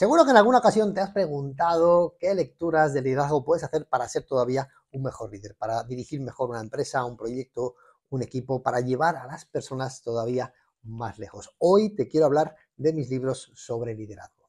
Seguro que en alguna ocasión te has preguntado qué lecturas de liderazgo puedes hacer para ser todavía un mejor líder, para dirigir mejor una empresa, un proyecto, un equipo, para llevar a las personas todavía más lejos. Hoy te quiero hablar de mis libros sobre liderazgo.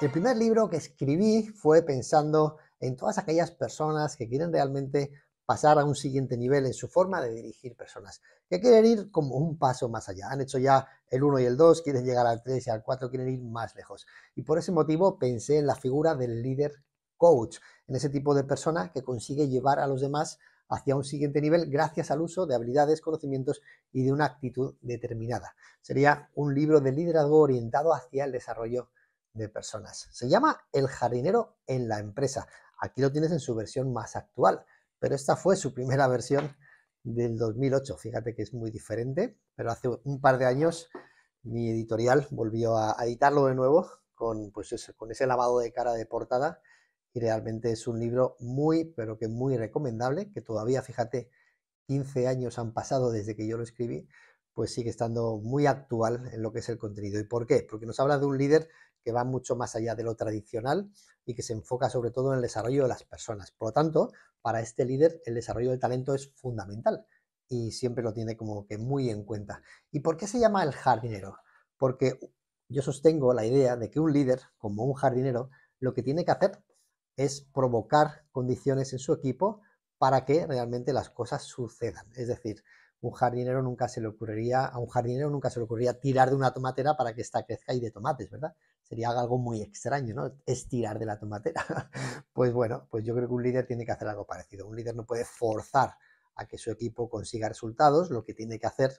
El primer libro que escribí fue pensando en todas aquellas personas que quieren realmente pasar a un siguiente nivel en su forma de dirigir personas, que quieren ir como un paso más allá. Han hecho ya el 1 y el 2, quieren llegar al 3 y al 4, quieren ir más lejos. Y por ese motivo pensé en la figura del líder coach, en ese tipo de persona que consigue llevar a los demás hacia un siguiente nivel gracias al uso de habilidades, conocimientos y de una actitud determinada. Sería un libro de liderazgo orientado hacia el desarrollo de personas. Se llama El jardinero en la empresa. Aquí lo tienes en su versión más actual pero esta fue su primera versión del 2008. Fíjate que es muy diferente, pero hace un par de años mi editorial volvió a editarlo de nuevo con, pues con ese lavado de cara de portada y realmente es un libro muy, pero que muy recomendable, que todavía, fíjate, 15 años han pasado desde que yo lo escribí, pues sigue estando muy actual en lo que es el contenido. ¿Y por qué? Porque nos habla de un líder que va mucho más allá de lo tradicional y que se enfoca sobre todo en el desarrollo de las personas. Por lo tanto, para este líder el desarrollo del talento es fundamental y siempre lo tiene como que muy en cuenta. ¿Y por qué se llama el jardinero? Porque yo sostengo la idea de que un líder, como un jardinero, lo que tiene que hacer es provocar condiciones en su equipo para que realmente las cosas sucedan. Es decir, un jardinero nunca se le ocurriría, a un jardinero nunca se le ocurriría tirar de una tomatera para que esta crezca y de tomates, ¿verdad? sería algo muy extraño, ¿no? Estirar de la tomatera. Pues bueno, pues yo creo que un líder tiene que hacer algo parecido. Un líder no puede forzar a que su equipo consiga resultados, lo que tiene que hacer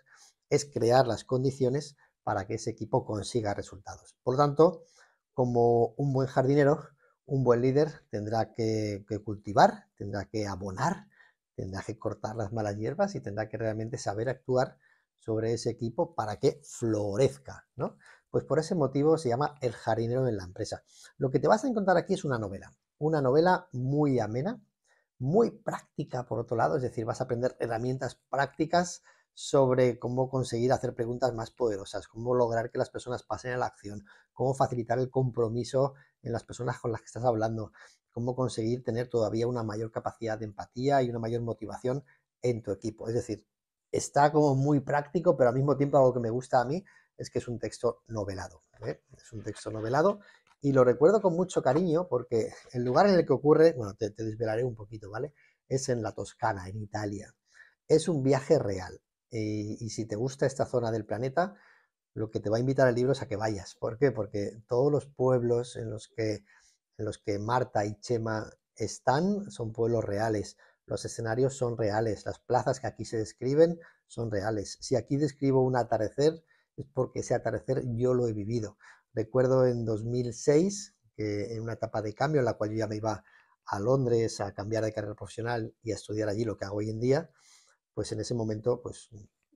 es crear las condiciones para que ese equipo consiga resultados. Por lo tanto, como un buen jardinero, un buen líder tendrá que, que cultivar, tendrá que abonar, tendrá que cortar las malas hierbas y tendrá que realmente saber actuar sobre ese equipo para que florezca, ¿no? Pues por ese motivo se llama El jardinero en la empresa. Lo que te vas a encontrar aquí es una novela, una novela muy amena, muy práctica por otro lado, es decir, vas a aprender herramientas prácticas sobre cómo conseguir hacer preguntas más poderosas, cómo lograr que las personas pasen a la acción, cómo facilitar el compromiso en las personas con las que estás hablando, cómo conseguir tener todavía una mayor capacidad de empatía y una mayor motivación en tu equipo. Es decir, está como muy práctico, pero al mismo tiempo algo que me gusta a mí es que es un texto novelado. ¿eh? Es un texto novelado y lo recuerdo con mucho cariño porque el lugar en el que ocurre, bueno, te, desvelaré un poquito, ¿vale? Es en la Toscana, en Italia. Es un viaje real y, si te gusta esta zona del planeta, lo que te va a invitar el libro es a que vayas. ¿Por qué? Porque todos los pueblos en los que Marta y Chema están son pueblos reales los escenarios son reales, las plazas que aquí se describen son reales. Si aquí describo un atardecer, es porque ese atardecer yo lo he vivido. Recuerdo en 2006, que en una etapa de cambio en la cual yo ya me iba a Londres a cambiar de carrera profesional y a estudiar allí lo que hago hoy en día, pues en ese momento pues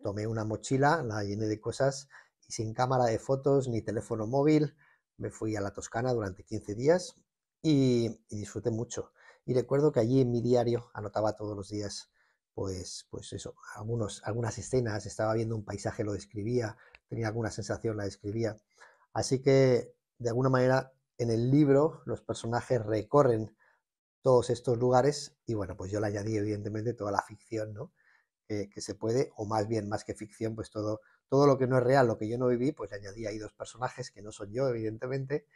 tomé una mochila, la llené de cosas y sin cámara de fotos ni teléfono móvil me fui a la Toscana durante 15 días y disfruté mucho. Y recuerdo que allí en mi diario anotaba todos los días, pues, pues eso, algunos, algunas escenas, estaba viendo un paisaje, lo describía, tenía alguna sensación, la describía. Así que, de alguna manera, en el libro los personajes recorren todos estos lugares y bueno, pues yo le añadí evidentemente toda la ficción, ¿no? que se puede, o más bien, más que ficción, pues todo, todo lo que no es real, lo que yo no viví, pues le añadí ahí dos personajes que no son yo, evidentemente,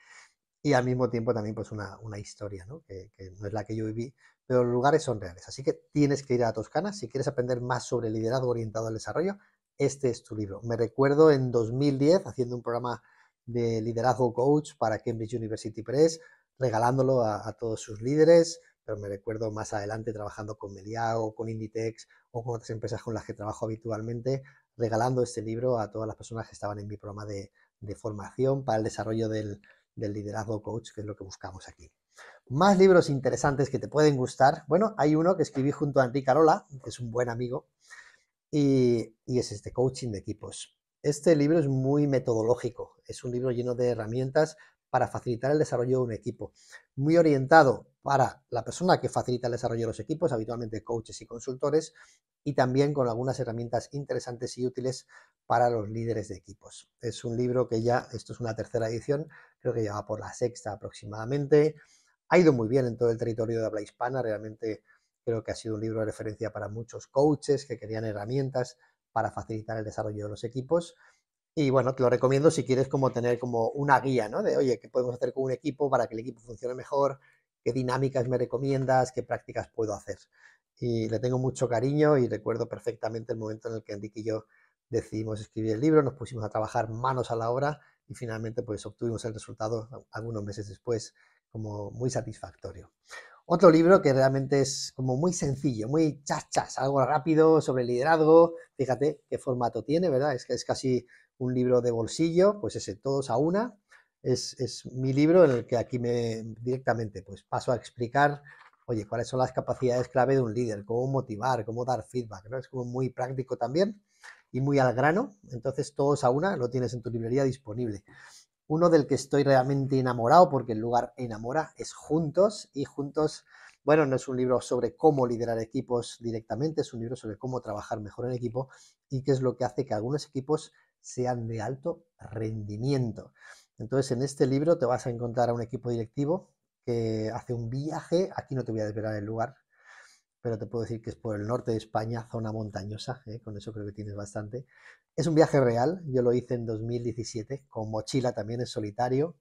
y al mismo tiempo también pues una, historia, ¿no? Que, no es la que yo viví, pero los lugares son reales. Así que tienes que ir a Toscana. Si quieres aprender más sobre liderazgo orientado al desarrollo, este es tu libro. Me recuerdo en 2010 haciendo un programa de liderazgo coach para Cambridge University Press, regalándolo a, todos sus líderes, pero me recuerdo más adelante trabajando con o con Inditex o con otras empresas con las que trabajo habitualmente, regalando este libro a todas las personas que estaban en mi programa de, de formación para el desarrollo del, del liderazgo coach, que es lo que buscamos aquí. Más libros interesantes que te pueden gustar. Bueno, hay uno que escribí junto a Enrique Arola, que es un buen amigo, y, y es este Coaching de Equipos. Este libro es muy metodológico, es un libro lleno de herramientas para facilitar el desarrollo de un equipo, muy orientado para la persona que facilita el desarrollo de los equipos, habitualmente coaches y consultores, y también con algunas herramientas interesantes y útiles para los líderes de equipos. Es un libro que ya, esto es una tercera edición, creo que ya va por la sexta aproximadamente. Ha ido muy bien en todo el territorio de habla hispana, realmente creo que ha sido un libro de referencia para muchos coaches que querían herramientas para facilitar el desarrollo de los equipos. Y bueno, te lo recomiendo si quieres como tener como una guía, ¿no? De, oye, ¿qué podemos hacer con un equipo para que el equipo funcione mejor? ¿Qué dinámicas me recomiendas? ¿Qué prácticas puedo hacer? y le tengo mucho cariño y recuerdo perfectamente el momento en el que Enrique y yo decidimos escribir el libro, nos pusimos a trabajar manos a la obra y finalmente pues obtuvimos el resultado algunos meses después como muy satisfactorio. Otro libro que realmente es como muy sencillo, muy chas chas, algo rápido sobre liderazgo, fíjate qué formato tiene, ¿verdad? Es que es casi un libro de bolsillo, pues ese todos a una. Es, es mi libro en el que aquí me directamente pues paso a explicar oye, cuáles son las capacidades clave de un líder, cómo motivar, cómo dar feedback, ¿no? Es como muy práctico también y muy al grano, entonces todos a una lo tienes en tu librería disponible. Uno del que estoy realmente enamorado, porque el lugar enamora, es Juntos y Juntos, bueno, no es un libro sobre cómo liderar equipos directamente, es un libro sobre cómo trabajar mejor en equipo y qué es lo que hace que algunos equipos sean de alto rendimiento. Entonces, en este libro te vas a encontrar a un equipo directivo hace un viaje, aquí no te voy a desvelar el lugar, pero te puedo decir que es por el norte de España, zona montañosa, ¿eh? con eso creo que tienes bastante. Es un viaje real, yo lo hice en 2017, con mochila también es solitario,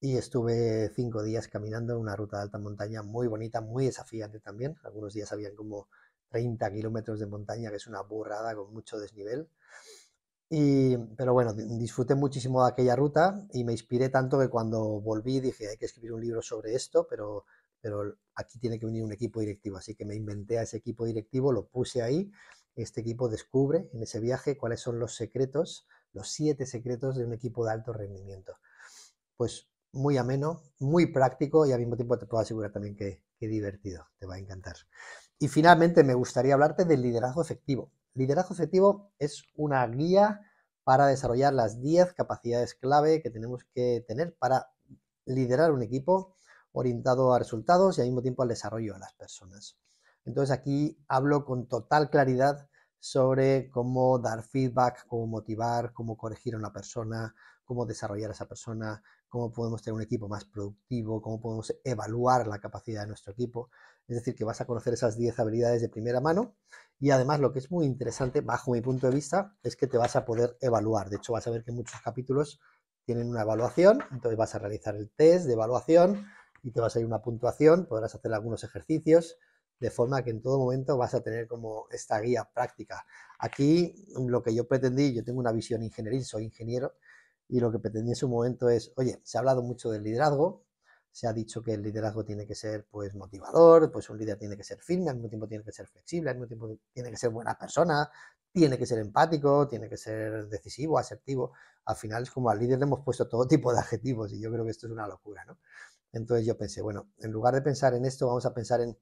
y estuve cinco días caminando una ruta de alta montaña muy bonita, muy desafiante también. Algunos días habían como 30 kilómetros de montaña, que es una burrada con mucho desnivel pero bueno, disfruté muchísimo de aquella ruta y me inspiré tanto que cuando volví dije, hay que escribir un libro sobre esto, pero, pero aquí tiene que venir un equipo directivo. Así que me inventé a ese equipo directivo, lo puse ahí. Este equipo descubre en ese viaje cuáles son los secretos, los siete secretos de un equipo de alto rendimiento. Pues muy ameno, muy práctico y al mismo tiempo te puedo asegurar también que divertido, te va a encantar. Y finalmente me gustaría hablarte del liderazgo efectivo Liderazgo efectivo es una guía para desarrollar las 10 capacidades clave que tenemos que tener para liderar un equipo orientado a resultados y al mismo tiempo al desarrollo de las personas. Entonces aquí hablo con total claridad sobre cómo dar feedback, cómo motivar, cómo corregir a una persona, cómo desarrollar a esa persona, cómo podemos tener un equipo más productivo, cómo podemos evaluar la capacidad de nuestro equipo. Es decir, que vas a conocer esas 10 habilidades de primera mano y además lo que es muy interesante, bajo mi punto de vista, es que te vas a poder evaluar. De hecho, vas a ver que muchos capítulos tienen una evaluación, entonces vas a realizar el test de evaluación y te vas a ir una puntuación, podrás hacer algunos ejercicios de forma que en todo momento vas a tener como esta guía práctica. Aquí mm, lo que yo pretendí, yo tengo una visión ingeniería, soy ingeniero, y lo que pretendí en su momento es, oye, se ha hablado mucho del liderazgo, se ha dicho que el liderazgo tiene que ser pues motivador, pues un líder tiene que ser firme, al mismo tiempo tiene que ser flexible, al mismo tiempo tiene que ser buena persona, tiene que ser empático, tiene que ser decisivo, asertivo. Al final es como al líder le hemos puesto todo tipo de adjetivos y yo creo que esto es una locura, ¿no? Entonces yo pensé, bueno, en lugar de pensar en esto, vamos a pensar en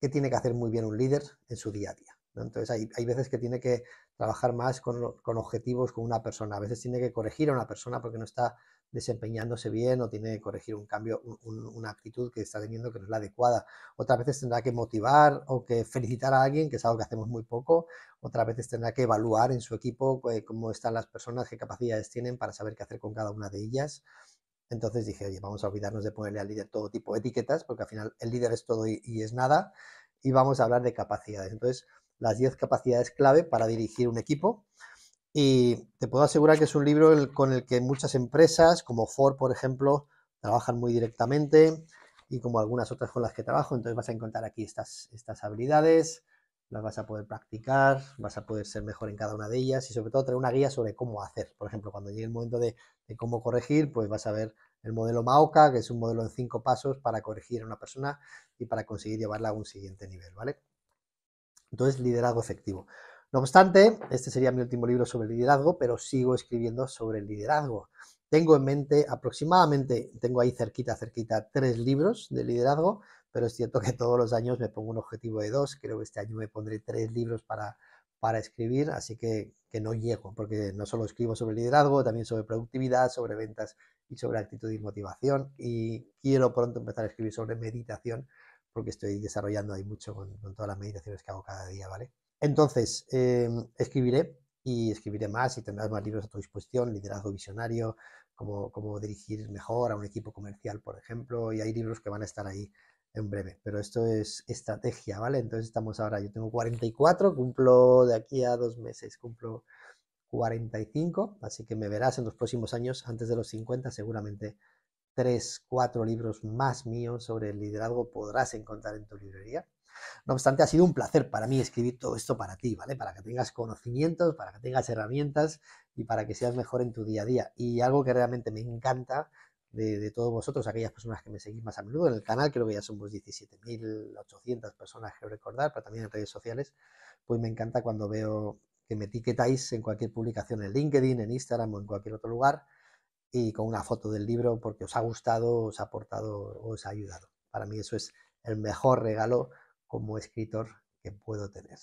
qué tiene que hacer muy bien un líder en su día a día. Entonces hay, veces que tiene que trabajar más con, objetivos con una persona, a veces tiene que corregir a una persona porque no está desempeñándose bien o tiene que corregir un cambio, una actitud que está teniendo que no es la adecuada. Otras veces tendrá que motivar o que felicitar a alguien, que es algo que hacemos muy poco. Otras veces tendrá que evaluar en su equipo eh, cómo están las personas, qué capacidades tienen para saber qué hacer con cada una de ellas. Entonces dije, oye, vamos a olvidarnos de ponerle al líder todo tipo de etiquetas, porque al final el líder es todo y, es nada, y vamos a hablar de capacidades. Entonces, las 10 capacidades clave para dirigir un equipo. Y te puedo asegurar que es un libro con el que muchas empresas, como Ford, por ejemplo, trabajan muy directamente y como algunas otras con las que trabajo. Entonces vas a encontrar aquí estas habilidades, las vas a poder practicar, vas a poder ser mejor en cada una de ellas y sobre todo traer una guía sobre cómo hacer. Por ejemplo, cuando llegue el momento de, cómo corregir, pues vas a ver el modelo Maoka, que es un modelo en cinco pasos para corregir a una persona y para conseguir llevarla a un siguiente nivel, ¿vale? Entonces, liderazgo efectivo. No obstante, este sería mi último libro sobre liderazgo, pero sigo escribiendo sobre el liderazgo. Tengo en mente aproximadamente, tengo ahí cerquita, cerquita, tres libros de liderazgo, pero es cierto que todos los años me pongo un objetivo de dos, creo que este año me pondré tres libros para, para escribir, así que, que no llego, porque no solo escribo sobre liderazgo, también sobre productividad, sobre ventas y sobre actitud y motivación, y quiero pronto empezar a escribir sobre meditación, porque estoy desarrollando ahí mucho con, todas las meditaciones que hago cada día, ¿vale? Entonces, eh, escribiré y escribiré más y tendrás más libros a tu disposición, liderazgo visionario, cómo, cómo dirigir mejor a un equipo comercial, por ejemplo, y hay libros que van a estar ahí en breve, pero esto es estrategia, ¿vale? Entonces estamos ahora, yo tengo 44, cumplo de aquí a dos meses, cumplo 45, así que me verás en los próximos años, antes de los 50, seguramente tres, cuatro libros más míos sobre el liderazgo podrás encontrar en tu librería. No obstante, ha sido un placer para mí escribir todo esto para ti, ¿vale? Para que tengas conocimientos, para que tengas herramientas y para que seas mejor en tu día a día. Y algo que realmente me encanta de, todos vosotros, aquellas personas que me seguís más a menudo en el canal, creo que ya somos 17.800 personas, que recordar, pero también en redes sociales, pues me encanta cuando veo que me etiquetáis en cualquier publicación en LinkedIn, en Instagram o en cualquier otro lugar y con una foto del libro porque os ha gustado, os ha aportado, os ha ayudado. Para mí eso es el mejor regalo como escritor que puedo tener.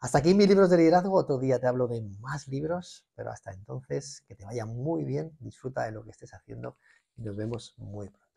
Hasta aquí mis libros de liderazgo. Otro día te hablo de más libros, pero hasta entonces que te vaya muy bien, disfruta de lo que estés haciendo y nos vemos muy pronto.